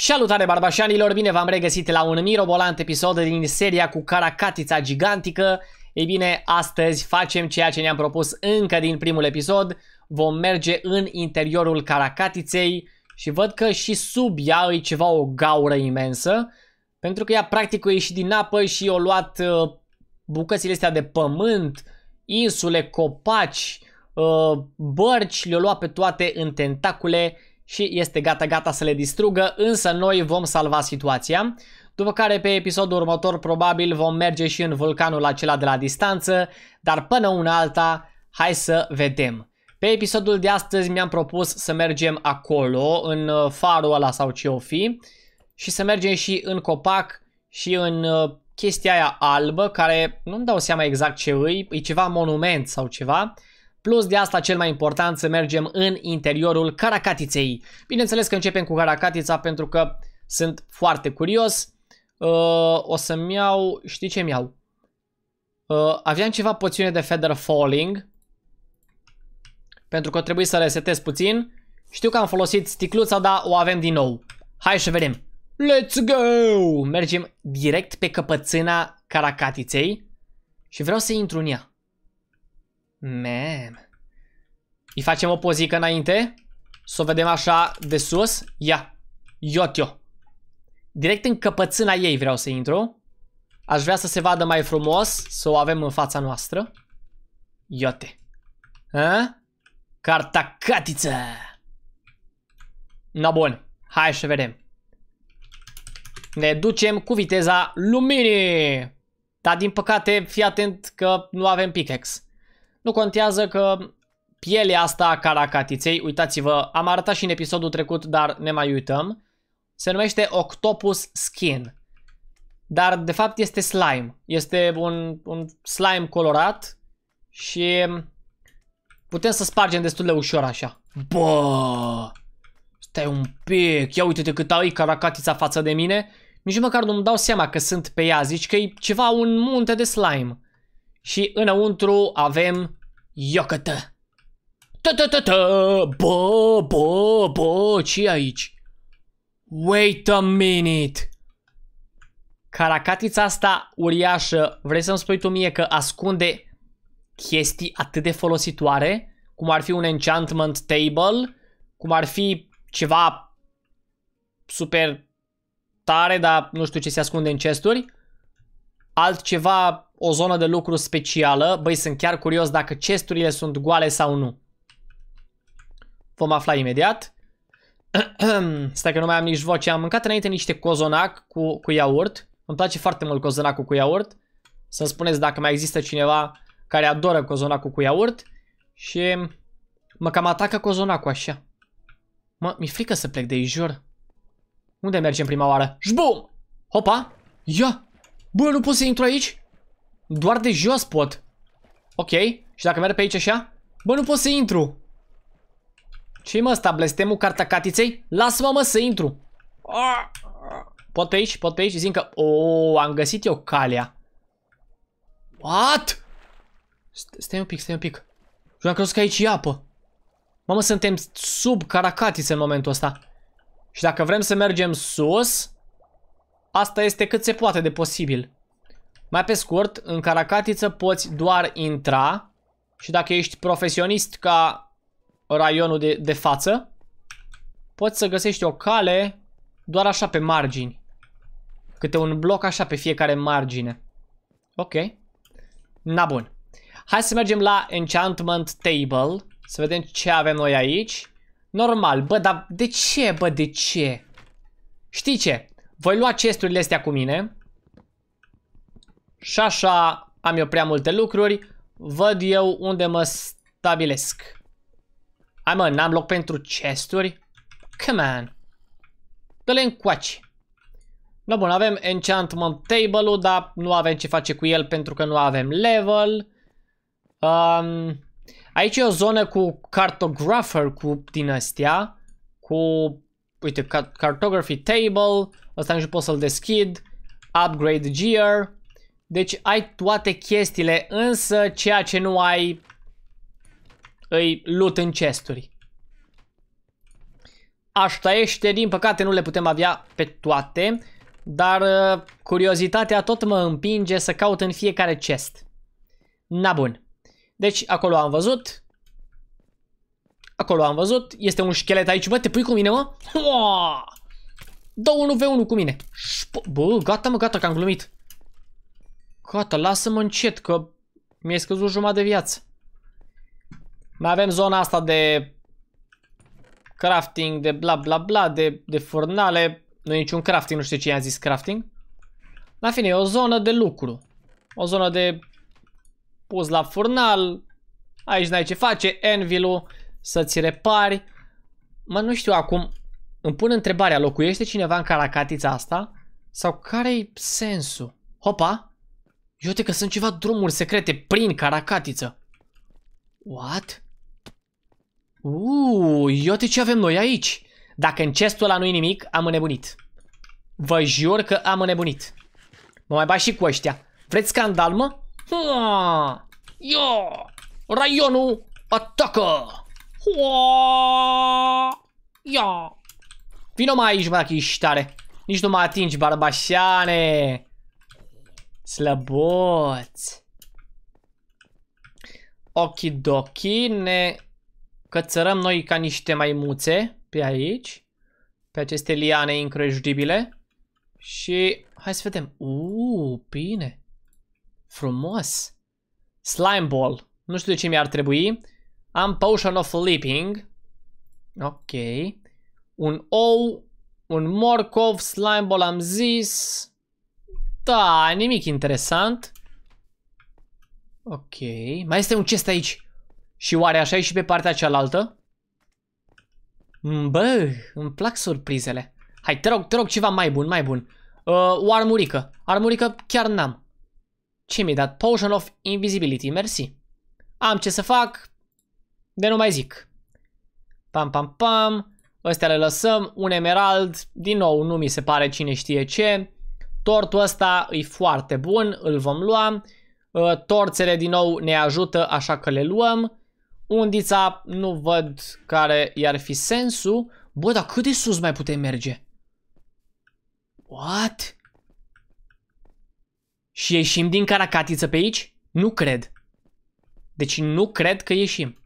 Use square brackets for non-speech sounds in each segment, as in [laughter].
Salutare barbașanilor, bine v-am regăsit la un mirobolant episod din seria cu caracatița gigantică. Ei bine, astăzi facem ceea ce ne-am propus încă din primul episod. Vom merge în interiorul caracatiței și văd că și sub ea e ceva o gaură imensă. Pentru că ea practic o ieșit din apă și o luat uh, bucățile astea de pământ, insule, copaci, uh, bărci, le-o luat pe toate în tentacule și este gata-gata să le distrugă, însă noi vom salva situația. După care pe episodul următor probabil vom merge și în vulcanul acela de la distanță, dar până una alta, hai să vedem. Pe episodul de astăzi mi-am propus să mergem acolo, în uh, farul ăla sau ce o fi, și să mergem și în copac și în uh, chestia aia albă, care nu-mi dau seama exact ce îi, e ceva monument sau ceva, Plus de asta, cel mai important, să mergem în interiorul caracatiței. Bineînțeles că începem cu caracatița pentru că sunt foarte curios. Uh, o să-mi iau... Știi ce-mi iau? Uh, aveam ceva poțiune de Feather Falling. Pentru că trebuie să resetez puțin. Știu că am folosit sticluța, dar o avem din nou. Hai să vedem. Let's go! Mergem direct pe căpățâna caracatiței și vreau să intru în ea. Man. Îi facem o pozică înainte. Să o vedem așa de sus. Ia. Iotio. Direct în căpățâna ei vreau să intru. Aș vrea să se vadă mai frumos. Să o avem în fața noastră. Iote. A? Carta catiță. Na bun. Hai să vedem. Ne ducem cu viteza luminii. Dar din păcate, fii atent că nu avem pickaxe. Nu contează că pielea asta a caracatiței, uitați-vă, am arătat și în episodul trecut, dar ne mai uităm, se numește Octopus Skin. Dar de fapt este slime. Este un, un slime colorat și putem să spargem destul de ușor așa. Bă! Stai un pic, ia uite-te cât ai caracatița față de mine. Nici măcar nu-mi dau seama că sunt pe ea, zici că e ceva un munte de slime și înăuntru avem iocătă. Ta ta ta ta, bă, bă, bă, ce aici? Wait a minute. Caracatița asta uriașă, vrei să-mi spui tu mie că ascunde chestii atât de folositoare, cum ar fi un enchantment table, cum ar fi ceva super tare, dar nu știu ce se ascunde în chesturi altceva, o zonă de lucru specială. Băi, sunt chiar curios dacă chesturile sunt goale sau nu. Vom afla imediat. [clears throat] Stai că nu mai am nici voce. Am mâncat înainte niște cozonac cu, cu iaurt. Îmi place foarte mult cozonacul cu iaurt. Să-mi spuneți dacă mai există cineva care adoră cozonacul cu iaurt. Și mă cam atacă cozonacul așa. Mă, mi-e frică să plec de aici, jur. Unde mergem prima oară? Jbum! Hopa! Ia! Bă, nu pot să intru aici? Doar de jos pot. Ok. Și dacă merg pe aici așa? Bă, nu pot să intru. Ce-i mă ăsta? Blestemul cartacatiței? Lasă-mă mă să intru. Pot pe aici? Pot pe aici? Zic că... O, oh, am găsit eu calea. What? Stai un pic, stai un pic. Și am crezut că aici e apă. Mamă, suntem sub caracatiță în momentul ăsta. Și dacă vrem să mergem sus... Asta este cât se poate de posibil. Mai pe scurt, în caracatiță poți doar intra și dacă ești profesionist ca raionul de, de față, poți să găsești o cale doar așa pe margini. Câte un bloc așa pe fiecare margine. Ok. Na bun. Hai să mergem la Enchantment Table. Să vedem ce avem noi aici. Normal. Bă, dar de ce, bă, de ce? Știi ce? Voi lua chesturile astea cu mine. Și așa am eu prea multe lucruri. Văd eu unde mă stabilesc. Hai mă, n-am loc pentru chesturi? Come on. Dă-le încoace. No, da, bun, avem enchantment table-ul, dar nu avem ce face cu el pentru că nu avem level. Um, aici e o zonă cu cartographer cu din astea. Cu, uite, cartography table. Ăsta nu știu, pot să-l deschid. Upgrade gear. Deci ai toate chestiile, însă ceea ce nu ai îi lut în chesturi. este, din păcate nu le putem avea pe toate, dar uh, curiozitatea tot mă împinge să caut în fiecare chest. Na bun. Deci acolo am văzut. Acolo am văzut. Este un schelet aici. Bă, te pui cu mine, mă? Dă 1v1 cu mine. Bă, gata mă, gata că am glumit. Gata, lasă-mă încet că mi-ai scăzut jumătate de viață. Mai avem zona asta de crafting, de bla bla bla, de, de furnale. Nu e niciun crafting, nu știu ce i-am zis crafting. La fine, e o zonă de lucru. O zonă de pus la furnal. Aici n-ai ce face, anvil să-ți repari. Mă, nu știu acum, îmi pun întrebarea, locuiește cineva în caracatița asta? Sau care-i sensul? Hopa! Iute că sunt ceva drumuri secrete prin caracatiță. What? Uuu, iute ce avem noi aici. Dacă în chestul ăla nu-i nimic, am înnebunit. Vă jur că am înnebunit. Mă mai bat și cu ăștia. Vreți scandal, mă? Ia! Raionul atacă! Hua! Ia! Vino mai aici, bă, tare. Nici nu mă atingi, barbașane. Slăboți. Okidoki, ne cățărăm noi ca niște maimuțe pe aici. Pe aceste liane incredibile. Și hai să vedem. Uuu, bine. Frumos. Slime ball. Nu știu de ce mi-ar trebui. Am potion of leaping. Ok. Un ou, un morcov, slime ball am zis. Da, nimic interesant. Ok, mai este un chest aici. Și oare așa e și pe partea cealaltă? Mm, bă, îmi plac surprizele. Hai, te rog, te rog ceva mai bun, mai bun. Uh, o armurică. Armurică chiar n-am. Ce mi-ai dat? Potion of Invisibility, mersi. Am ce să fac, de nu mai zic. Pam, pam, pam. Astea le lăsăm. Un emerald, din nou, nu mi se pare cine știe ce. Tortul ăsta e foarte bun, îl vom lua. Ă, torțele din nou ne ajută, așa că le luăm. Undița nu văd care i-ar fi sensul. Bă, dar cât de sus mai putem merge? What? Și ieșim din caracatiță pe aici? Nu cred. Deci nu cred că ieșim.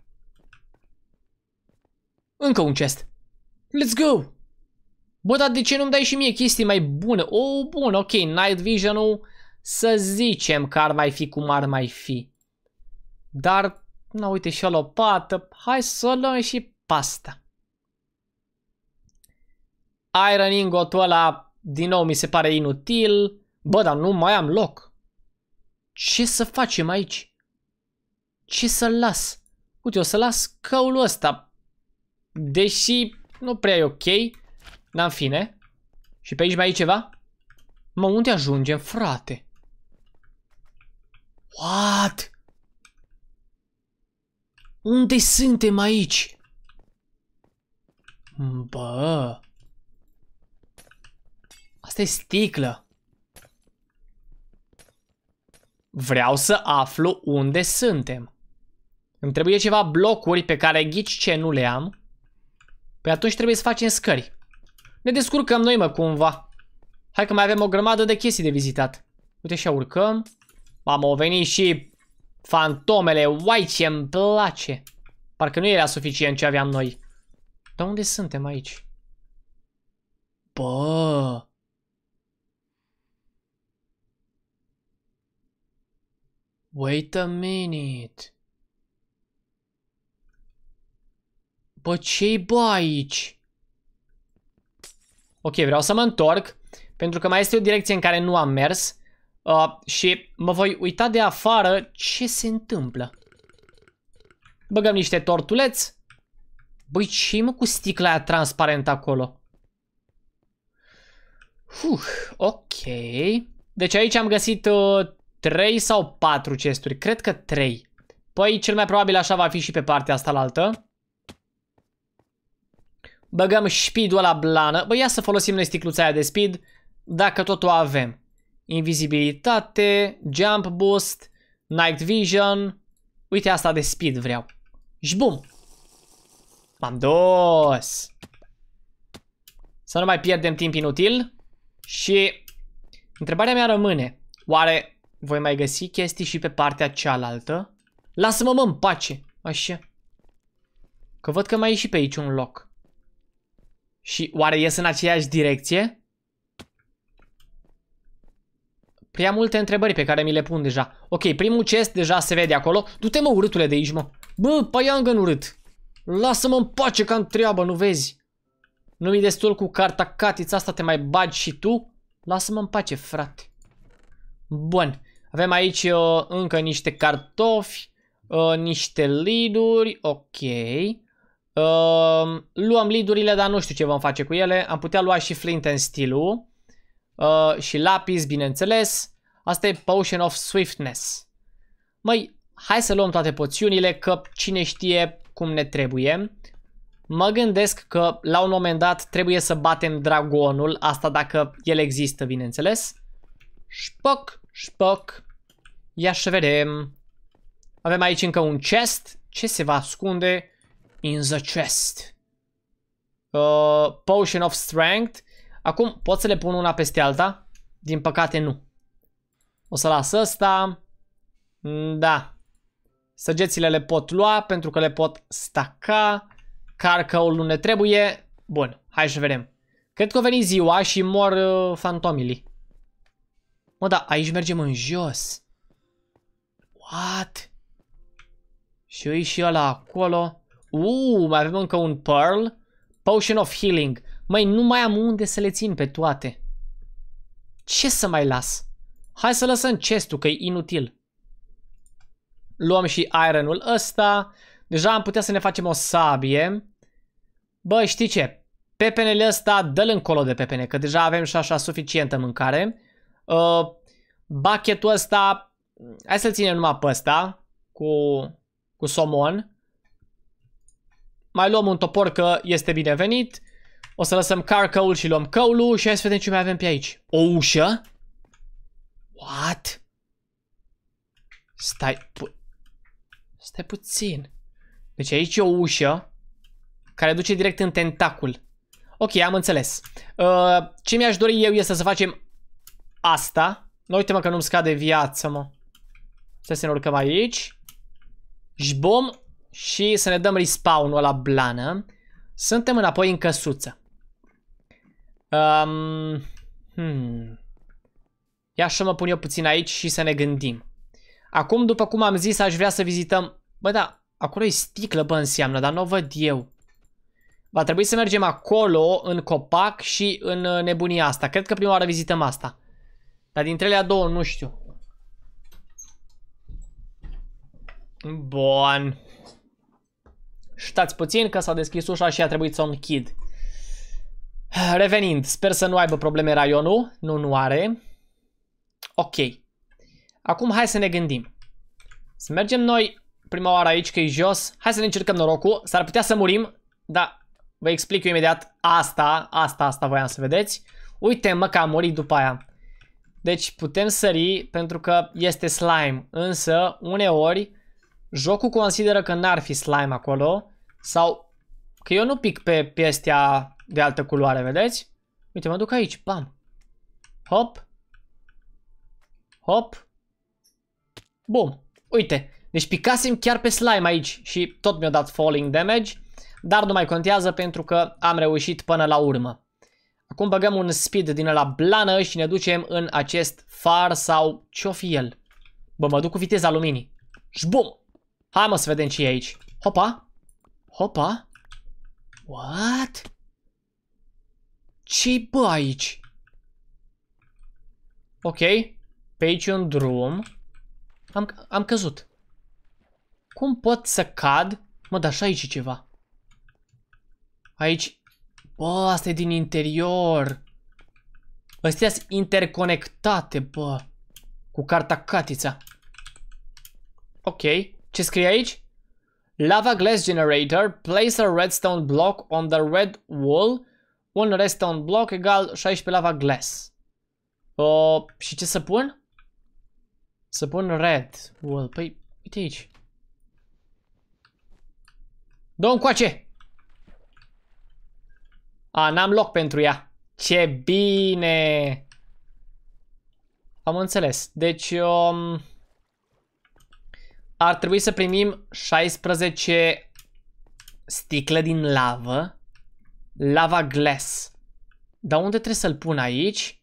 Încă un chest. Let's go! Bă, dar de ce nu-mi dai și mie chestii mai bune? O, oh, bun, ok, Night Vision-ul să zicem că ar mai fi cum ar mai fi. Dar, nu uite și o lopată, hai să o luăm și pasta. Iron ingot ăla, din nou, mi se pare inutil. Bă, dar nu mai am loc. Ce să facem aici? Ce să las? Uite, o să las căul ăsta. Deși nu prea e ok. Dar în fine. Și pe aici mai e ceva? Mă, unde ajungem, frate? What? Unde suntem aici? Bă. Asta e sticlă. Vreau să aflu unde suntem. Îmi trebuie ceva blocuri pe care ghici ce nu le am. Păi atunci trebuie să facem scări. Ne descurcăm noi, mă, cumva. Hai că mai avem o grămadă de chestii de vizitat. Uite, și urcăm. Mamă, au venit și fantomele. Uai, ce îmi place. Parcă nu era suficient ce aveam noi. Dar unde suntem aici? Bă! Wait a minute. Bă, ce-i bă aici? Ok, vreau să mă întorc, pentru că mai este o direcție în care nu am mers uh, și mă voi uita de afară ce se întâmplă. Băgăm niște tortuleți. Băi, ce mă cu sticla aia transparentă acolo? Huh, ok. Deci aici am găsit uh, 3 sau 4 chesturi. Cred că 3. Păi cel mai probabil așa va fi și pe partea asta la altă. Băgăm speed-ul la blană. Bă, ia să folosim noi sticluța aia de speed, dacă tot o avem. Invizibilitate, jump boost, night vision. Uite asta de speed vreau. Și bum! M-am dus! Să nu mai pierdem timp inutil. Și întrebarea mea rămâne. Oare voi mai găsi chestii și pe partea cealaltă? Lasă-mă mă în pace. Așa. Că văd că mai e și pe aici un loc. Și oare ies în aceeași direcție? Prea multe întrebări pe care mi le pun deja. Ok, primul chest deja se vede acolo. Du-te mă urâtule de aici, mă. Bă, paiangă păi în urât. Lasă-mă în pace ca am treabă, nu vezi? Nu-mi destul cu carta catița asta, te mai bagi și tu? Lasă-mă în pace, frate. Bun. Avem aici uh, încă niște cartofi, uh, niște liduri, ok. Uh, luăm lidurile, dar nu știu ce vom face cu ele. Am putea lua și flint and steel uh, și lapis, bineînțeles. Asta e Potion of Swiftness. Măi, hai să luăm toate poțiunile, că cine știe cum ne trebuie. Mă gândesc că la un moment dat trebuie să batem dragonul, asta dacă el există, bineînțeles. Șpoc, șpoc. Ia să vedem. Avem aici încă un chest. Ce se va ascunde? in the chest. Uh, potion of Strength. Acum pot să le pun una peste alta? Din păcate nu. O să las asta. Mm, da. Săgețile le pot lua pentru că le pot staca. Carcăul nu ne trebuie. Bun, hai să vedem. Cred că a venit ziua și mor uh, fantomilii. Mă, da, aici mergem în jos. What? Și eu și ăla acolo. Uuu, mai avem încă un Pearl. Potion of Healing. Mai nu mai am unde să le țin pe toate. Ce să mai las? Hai să lăsăm chestul, că e inutil. Luăm și ironul ăsta. Deja am putea să ne facem o sabie. Bă, știi ce? Pepenele ăsta, dă-l încolo de pepene, că deja avem și așa suficientă mâncare. Uh, bucketul ăsta, hai să-l ținem numai pe ăsta, cu, cu somon. Mai luăm un topor că este binevenit. O să lăsăm car și luăm căulul și hai să vedem ce mai avem pe aici. O ușă? What? Stai pu Stai puțin. Deci aici e o ușă care duce direct în tentacul. Ok, am înțeles. Uh, ce mi-aș dori eu este să facem asta. Nu uite mă că nu-mi scade viață, mă. Să ne urcăm aici. Jbom și să ne dăm respawn-ul la blană, suntem înapoi în căsuță. Um, hmm. Ia să mă pun eu puțin aici și să ne gândim. Acum, după cum am zis, aș vrea să vizităm... Bă, da, acolo e sticlă, bă, înseamnă, dar nu o văd eu. Va trebui să mergem acolo, în copac și în uh, nebunia asta. Cred că prima oară vizităm asta. Dar dintre ele două, nu știu. Bun. Stați puțin că s-a deschis ușa și a trebuit să o închid. Revenind, sper să nu aibă probleme raionul. Nu, nu are. Ok. Acum hai să ne gândim. Să mergem noi prima oară aici că e jos. Hai să ne încercăm norocul. S-ar putea să murim, dar vă explic eu imediat asta, asta, asta voiam să vedeți. Uite mă că am murit după aia. Deci putem sări pentru că este slime, însă uneori jocul consideră că n-ar fi slime acolo sau, că eu nu pic pe piestea de altă culoare, vedeți? Uite, mă duc aici, bam. Hop. Hop. Bum. Uite, deci picasem chiar pe slime aici și tot mi-a dat falling damage, dar nu mai contează pentru că am reușit până la urmă. Acum băgăm un speed din la blană și ne ducem în acest far sau ce-o fi el. Bă, mă duc cu viteza luminii. Și bum! Hai mă să vedem ce e aici. Hopa! Hopa. What? Ce-i bă aici? Ok. Pe aici un drum. Am, am căzut. Cum pot să cad? Mă, dar și aici e ceva. Aici... Bă, asta e din interior. Astea sunt interconectate, bă. Cu carta catița. Ok. Ce scrie aici? Lava Glass Generator, place a redstone block on the red wall, un redstone block egal 16 lava glass. O, și ce să pun? Să pun red wall, păi uite aici. Dă-o încoace! A, n-am loc pentru ea. Ce bine! Am înțeles. Deci, um ar trebui să primim 16 sticle din lavă. Lava glass. Dar unde trebuie să-l pun aici?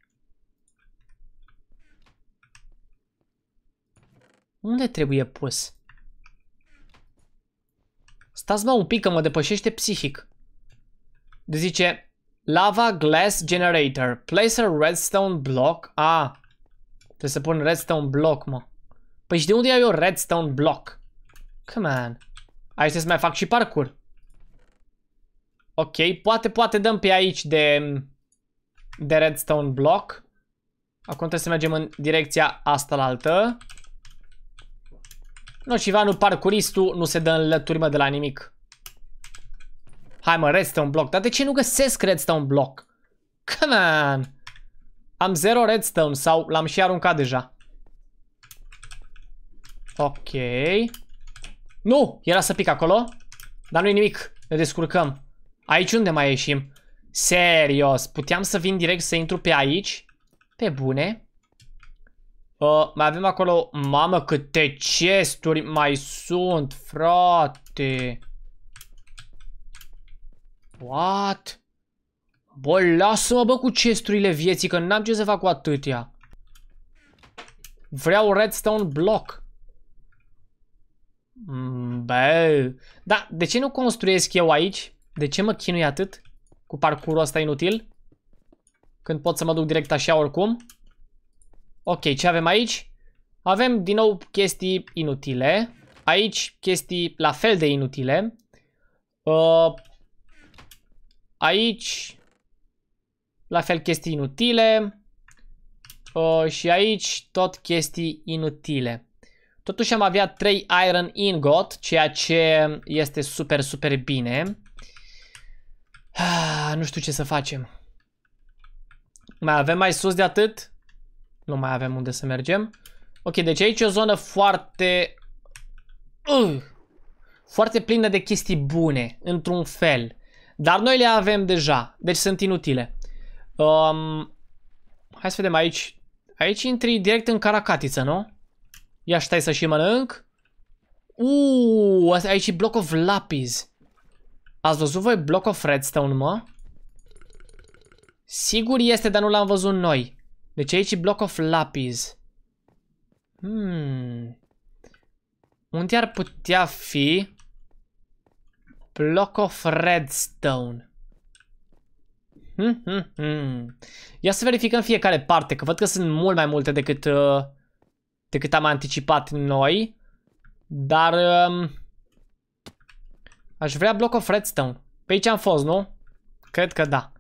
Unde trebuie pus? Stați mă un pic că mă depășește psihic. De zice Lava Glass Generator. Place a redstone block. A, ah, trebuie să pun redstone block, mă. Păi și de unde iau eu redstone block? Come on. Aici să mai fac și parcur. Ok, poate, poate dăm pe aici de, de redstone block. Acum trebuie să mergem în direcția asta la altă. nu parcuristul, nu se dă în lăturimă de la nimic. Hai, mă, redstone block. Dar de ce nu găsesc redstone block? Come on! Am zero redstone sau l-am și aruncat deja. Ok. Nu! Era să pic acolo. Dar nu-i nimic. Ne descurcăm. Aici unde mai ieșim? Serios. Puteam să vin direct să intru pe aici? Pe bune. Uh, mai avem acolo... Mamă, câte chesturi mai sunt, frate. What? Bă, lasă-mă, bă, cu chesturile vieții, că n-am ce să fac cu atâtea. Vreau redstone block. Mm, bă, da, de ce nu construiesc eu aici? De ce mă chinui atât cu parcurul ăsta inutil? Când pot să mă duc direct așa oricum? Ok, ce avem aici? Avem din nou chestii inutile. Aici chestii la fel de inutile. Uh, aici la fel chestii inutile. Uh, și aici tot chestii inutile. Totuși am avea 3 iron ingot, ceea ce este super, super bine. Ah, nu știu ce să facem. Mai avem mai sus de atât? Nu mai avem unde să mergem. Ok, deci aici e o zonă foarte... Uh, foarte plină de chestii bune, într-un fel. Dar noi le avem deja, deci sunt inutile. Um, hai să vedem aici. Aici intri direct în caracatiță, nu? Ia stai să și mănânc. Uuu, aici e block of lapis. Ați văzut voi block of redstone, mă? Sigur este, dar nu l-am văzut noi. Deci aici e block of lapis. Hmm. Unde ar putea fi block of redstone? Hmm, hmm, hmm. Ia să verificăm fiecare parte, că văd că sunt mult mai multe decât... Uh decât am anticipat noi. Dar um, aș vrea Block of redstone. Pe aici am fost, nu? Cred că da.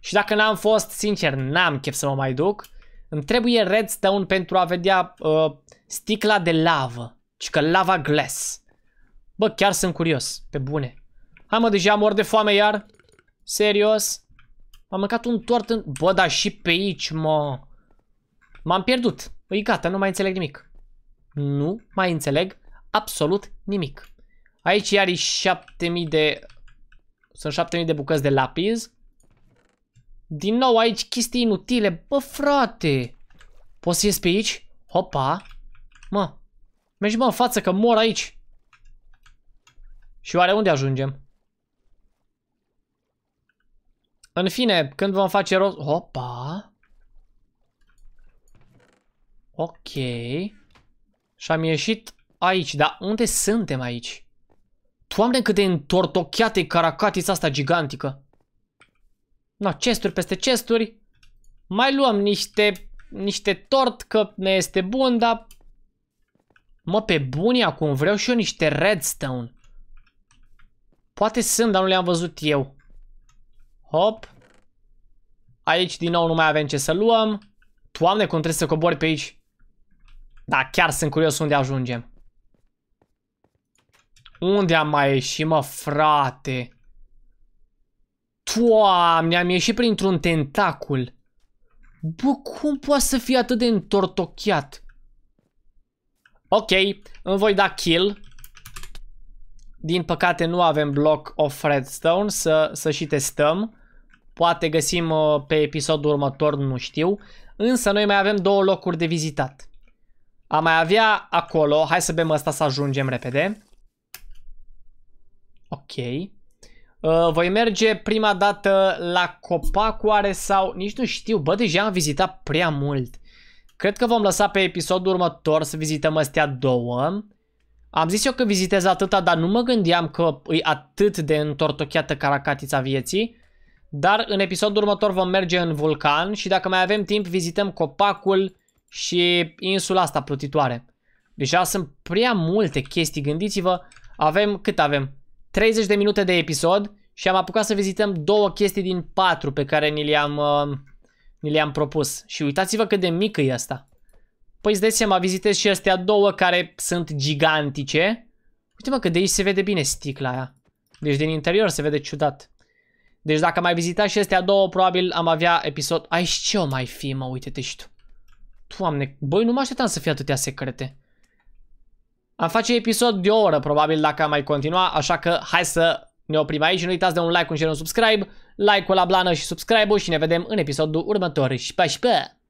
Și dacă n-am fost, sincer, n-am chef să mă mai duc. Îmi trebuie redstone pentru a vedea uh, sticla de lavă. Și că lava glass. Bă, chiar sunt curios. Pe bune. Hai mă, deja mor de foame iar. Serios? Am mâncat un tort în... Bă, dar și pe aici, mă. M-am pierdut. Păi gata, nu mai înțeleg nimic. Nu mai înțeleg absolut nimic. Aici iar e 7000 de... Sunt 7000 de bucăți de lapis. Din nou aici chestii inutile. Bă, frate! Poți să ies pe aici? Hopa! Mă! Mergi mă în față că mor aici! Și oare unde ajungem? În fine, când vom face rost... Hopa! Ok. Și am ieșit aici, dar unde suntem aici? Doamne cât de întortocheată e caracatița asta gigantică. Na, chesturi peste chesturi. Mai luăm niște, niște tort că ne este bun, dar... Mă, pe buni acum vreau și eu niște redstone. Poate sunt, dar nu le-am văzut eu. Hop. Aici din nou nu mai avem ce să luăm. Doamne, cum trebuie să cobori pe aici. Da, chiar sunt curios unde ajungem. Unde am mai ieșit, mă, frate? Toamne, am ieșit printr-un tentacul. Bă, cum poate să fie atât de întortocheat? Ok, îmi voi da kill. Din păcate nu avem bloc of redstone să, să și testăm. Poate găsim uh, pe episodul următor, nu știu. Însă noi mai avem două locuri de vizitat. Am mai avea acolo. Hai să bem asta să ajungem repede. Ok. Uh, voi merge prima dată la copacoare sau... Nici nu știu. Bă, deja am vizitat prea mult. Cred că vom lăsa pe episodul următor să vizităm astea două. Am zis eu că vizitez atâta, dar nu mă gândeam că e atât de întortocheată caracatița vieții. Dar în episodul următor vom merge în vulcan și dacă mai avem timp vizităm copacul și insula asta plutitoare. Deja sunt prea multe chestii, gândiți-vă. Avem, cât avem? 30 de minute de episod și am apucat să vizităm două chestii din patru pe care ni le-am uh, ni le-am propus. Și uitați-vă cât de mică e asta. Păi îți dai seama, vizitez și astea două care sunt gigantice. Uite-mă că de aici se vede bine sticla aia. Deci din interior se vede ciudat. Deci dacă mai vizita și astea două, probabil am avea episod... Aici ce o mai fi, mă, uite-te și tu. Doamne, băi, nu mă așteptam să fie atâtea secrete. Am face episod de o oră, probabil, dacă am mai continua, așa că hai să ne oprim aici. Nu uitați de un like, un share, un subscribe, like-ul la blană și subscribe-ul și ne vedem în episodul următor. Și pa, și pa!